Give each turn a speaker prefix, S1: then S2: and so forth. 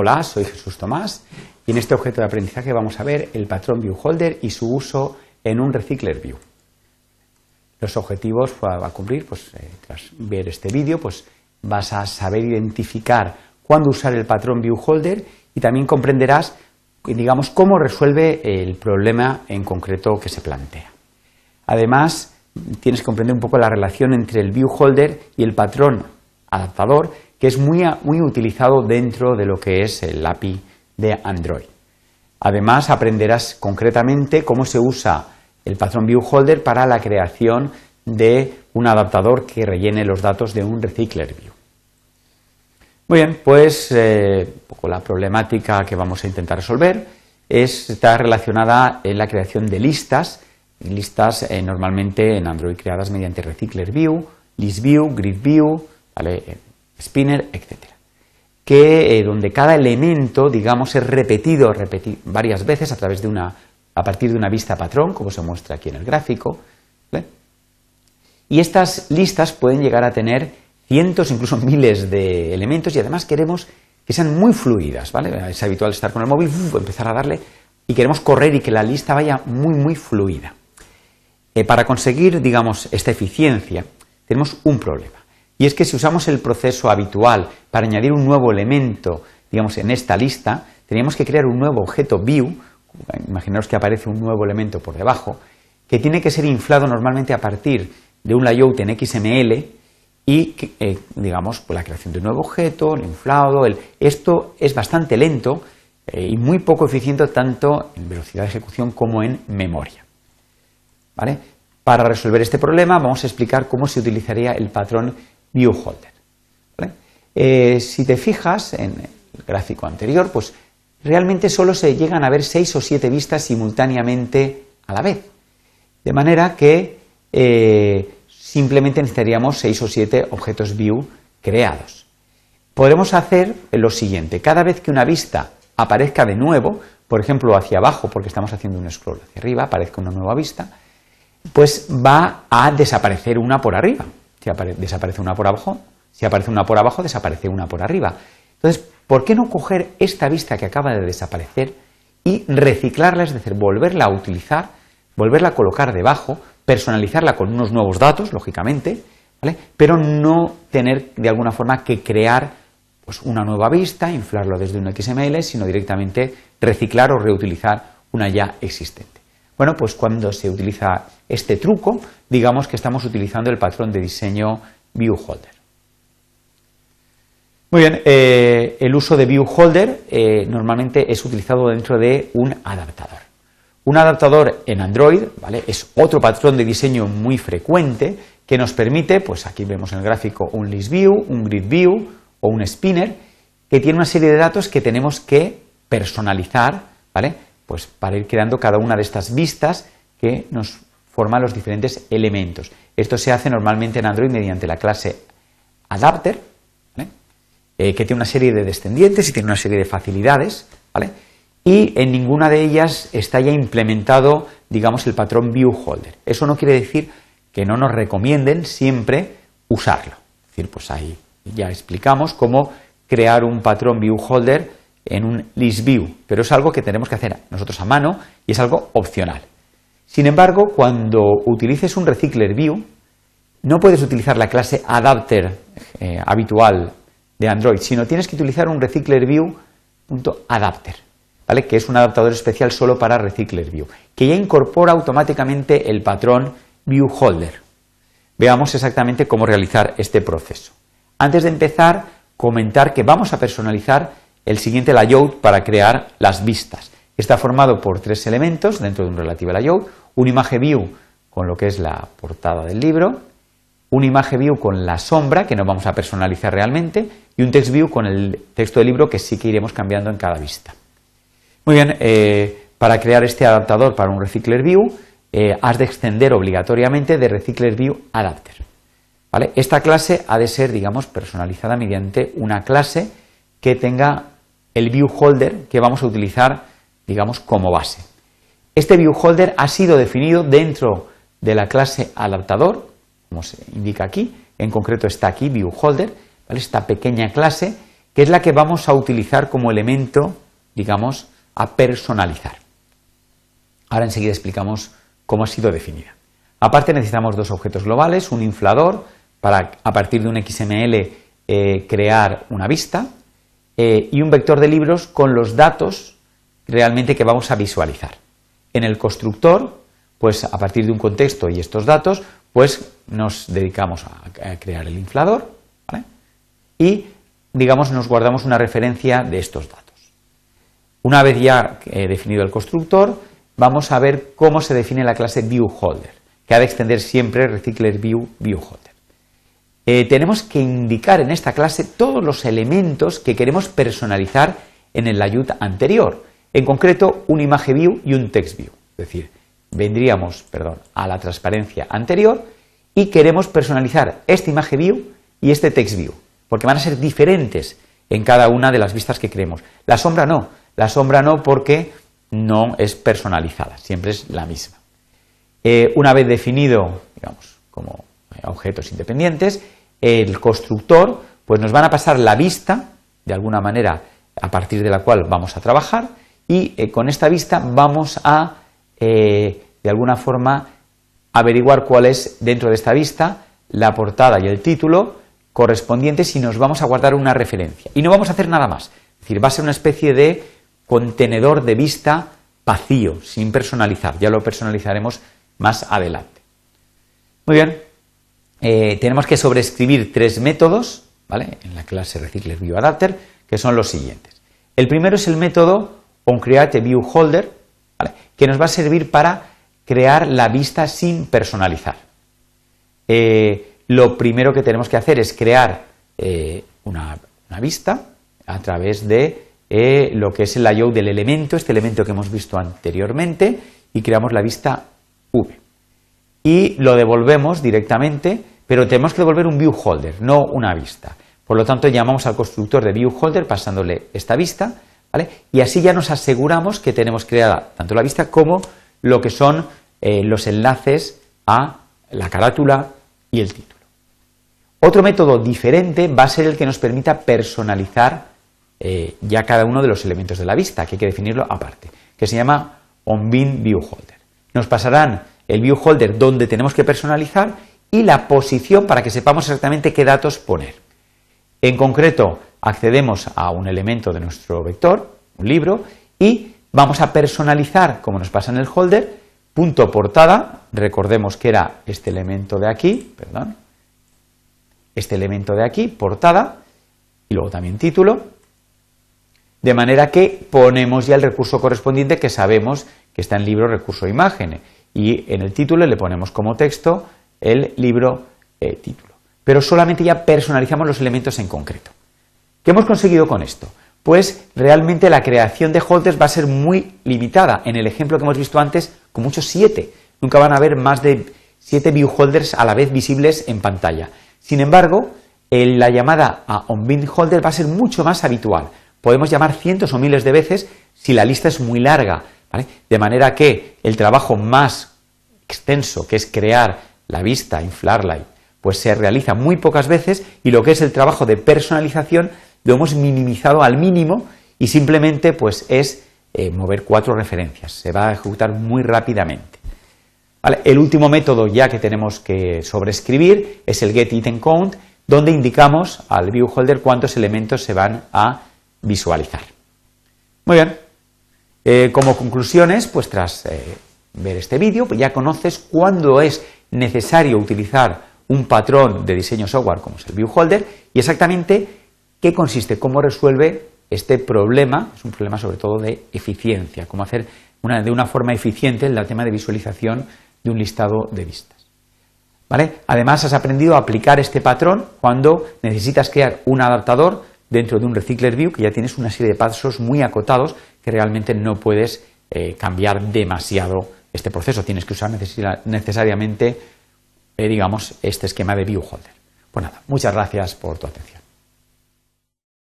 S1: Hola, soy Jesús Tomás y en este objeto de aprendizaje vamos a ver el patrón ViewHolder y su uso en un Recicler View. Los objetivos pues, a cumplir, pues eh, tras ver este vídeo, pues vas a saber identificar cuándo usar el patrón ViewHolder y también comprenderás, digamos, cómo resuelve el problema en concreto que se plantea. Además, tienes que comprender un poco la relación entre el ViewHolder y el patrón adaptador que es muy, muy utilizado dentro de lo que es el API de Android. Además, aprenderás concretamente cómo se usa el patrón ViewHolder para la creación de un adaptador que rellene los datos de un RecyclerView. View. Muy bien, pues eh, la problemática que vamos a intentar resolver está relacionada en la creación de listas, listas eh, normalmente en Android creadas mediante Recycler View, ListView, GridView, ¿vale? spinner, etcétera, Que eh, donde cada elemento, digamos, es repetido, varias veces a través de una, a partir de una vista patrón, como se muestra aquí en el gráfico. Y estas listas pueden llegar a tener cientos, incluso miles de elementos y además queremos que sean muy fluidas, ¿vale? Es habitual estar con el móvil, empezar a darle y queremos correr y que la lista vaya muy, muy fluida. Eh, para conseguir, digamos, esta eficiencia, tenemos un problema. Y es que si usamos el proceso habitual para añadir un nuevo elemento, digamos, en esta lista, teníamos que crear un nuevo objeto view, imaginaos que aparece un nuevo elemento por debajo, que tiene que ser inflado normalmente a partir de un layout en XML y, eh, digamos, pues, la creación de un nuevo objeto, el inflado, esto es bastante lento eh, y muy poco eficiente tanto en velocidad de ejecución como en memoria. ¿Vale? Para resolver este problema vamos a explicar cómo se utilizaría el patrón viewholder. Eh, si te fijas en el gráfico anterior, pues realmente solo se llegan a ver seis o siete vistas simultáneamente a la vez. De manera que eh, simplemente necesitaríamos seis o siete objetos view creados. podemos hacer lo siguiente, cada vez que una vista aparezca de nuevo, por ejemplo hacia abajo, porque estamos haciendo un scroll hacia arriba, aparezca una nueva vista, pues va a desaparecer una por arriba. Si desaparece una por abajo, si aparece una por abajo, desaparece una por arriba. Entonces, ¿por qué no coger esta vista que acaba de desaparecer y reciclarla, es decir, volverla a utilizar, volverla a colocar debajo, personalizarla con unos nuevos datos, lógicamente, pero no tener de alguna forma que crear pues, una nueva vista, inflarlo desde un XML, sino directamente reciclar o reutilizar una ya existente. Bueno, pues cuando se utiliza este truco, digamos que estamos utilizando el patrón de diseño viewholder. Muy bien, eh, el uso de viewholder eh, normalmente es utilizado dentro de un adaptador. Un adaptador en Android, ¿vale? Es otro patrón de diseño muy frecuente que nos permite, pues aquí vemos en el gráfico un ListView, un GridView o un spinner, que tiene una serie de datos que tenemos que personalizar, ¿vale? Pues para ir creando cada una de estas vistas que nos forman los diferentes elementos. Esto se hace normalmente en Android mediante la clase adapter, eh, que tiene una serie de descendientes y tiene una serie de facilidades, y en ninguna de ellas está ya implementado, digamos, el patrón viewholder. Eso no quiere decir que no nos recomienden siempre usarlo. Es decir, pues ahí ya explicamos cómo crear un patrón viewholder en un list pero es algo que tenemos que hacer nosotros a mano y es algo opcional. Sin embargo, cuando utilices un Recicler view, no puedes utilizar la clase adapter eh, habitual de Android, sino tienes que utilizar un recicler view.adapter. ¿vale? que es un adaptador especial solo para Recicler view, que ya incorpora automáticamente el patrón ViewHolder. Veamos exactamente cómo realizar este proceso. Antes de empezar, comentar que vamos a personalizar el siguiente layout para crear las vistas. Está formado por tres elementos dentro de un relativo layout, un image view con lo que es la portada del libro, un image view con la sombra que no vamos a personalizar realmente y un text view con el texto del libro que sí que iremos cambiando en cada vista. Muy bien, eh, para crear este adaptador para un Recycler View eh, has de extender obligatoriamente de Recycler View Adapter. ¿vale? Esta clase ha de ser, digamos, personalizada mediante una clase que tenga el viewholder que vamos a utilizar, digamos, como base. Este viewholder ha sido definido dentro de la clase adaptador, como se indica aquí, en concreto está aquí viewholder, esta pequeña clase, que es la que vamos a utilizar como elemento, digamos, a personalizar. Ahora enseguida explicamos cómo ha sido definida. Aparte necesitamos dos objetos globales, un inflador para a partir de un XML eh, crear una vista, eh, y un vector de libros con los datos realmente que vamos a visualizar. En el constructor, pues a partir de un contexto y estos datos, pues nos dedicamos a, crear el inflador y, digamos, nos guardamos una referencia de estos datos. Una vez ya eh, definido el constructor, vamos a ver cómo se define la clase ViewHolder, que ha de extender siempre Recycler ViewHolder. Eh, tenemos que indicar en esta clase todos los elementos que queremos personalizar en el layout anterior, en concreto un imagen view y un text view. Es decir, vendríamos perdón, a la transparencia anterior y queremos personalizar esta imagen view y este text view, porque van a ser diferentes en cada una de las vistas que creemos. La sombra no, la sombra no porque no es personalizada, siempre es la misma. Eh, una vez definido, digamos, como eh, objetos independientes, el constructor, pues nos van a pasar la vista, de alguna manera, a partir de la cual vamos a trabajar, y eh, con esta vista vamos a, eh, de alguna forma, averiguar cuál es dentro de esta vista la portada y el título correspondientes y nos vamos a guardar una referencia. Y no vamos a hacer nada más. Es decir, va a ser una especie de contenedor de vista vacío, sin personalizar. Ya lo personalizaremos más adelante. Muy bien, eh, tenemos que sobreescribir tres métodos, En la clase view adapter que son los siguientes. El primero es el método onCreateViewHolder, ¿vale? que nos va a servir para crear la vista sin personalizar. Eh, lo primero que tenemos que hacer es crear eh, una, una, vista a través de lo que es el layout del elemento, este elemento que hemos visto anteriormente, y creamos la vista V y lo devolvemos directamente, pero tenemos que devolver un viewholder, no una vista. Por lo tanto, llamamos al constructor de viewholder pasándole esta vista, ¿vale? Y así ya nos aseguramos que tenemos creada tanto la vista como lo que son eh, los enlaces a la carátula y el título. Otro método diferente va a ser el que nos permita personalizar eh, ya cada uno de los elementos de la vista, que hay que definirlo aparte, que se llama OnBin ViewHolder. Nos pasarán el view holder donde tenemos que personalizar y la posición para que sepamos exactamente qué datos poner. En concreto, accedemos a un elemento de nuestro vector, un libro, y vamos a personalizar, como nos pasa en el holder, punto portada, recordemos que era este elemento de aquí, perdón, este elemento de aquí, portada, y luego también título, de manera que ponemos ya el recurso correspondiente que sabemos que está en libro recurso imágenes y en el título le ponemos como texto el libro eh, título. Pero solamente ya personalizamos los elementos en concreto. ¿Qué hemos conseguido con esto? Pues realmente la creación de holders va a ser muy limitada. En el ejemplo que hemos visto antes, con muchos siete. Nunca van a haber más de siete view holders a la vez visibles en pantalla. Sin embargo, la llamada a bind holder va a ser mucho más habitual. Podemos llamar cientos o miles de veces si la lista es muy larga de manera que el trabajo más extenso, que es crear la vista, inflarla, pues se realiza muy pocas veces y lo que es el trabajo de personalización lo hemos minimizado al mínimo y simplemente pues es eh, mover cuatro referencias, se va a ejecutar muy rápidamente. El último método ya que tenemos que sobreescribir es el get count, donde indicamos al viewholder cuántos elementos se van a visualizar. Muy bien. Eh, como conclusiones, pues tras eh, ver este vídeo, pues ya conoces cuándo es necesario utilizar un patrón de diseño software como es el viewholder y exactamente qué consiste, cómo resuelve este problema, es un problema sobre todo de eficiencia, cómo hacer de una forma eficiente el tema de visualización de un listado de vistas. Además, has aprendido a aplicar este patrón cuando necesitas crear un adaptador dentro de un Recycler View que ya tienes una serie de pasos muy acotados que realmente no puedes eh, cambiar demasiado este proceso. Tienes que usar necesariamente, eh, digamos, este esquema de View Holder. Pues nada, muchas gracias por tu atención.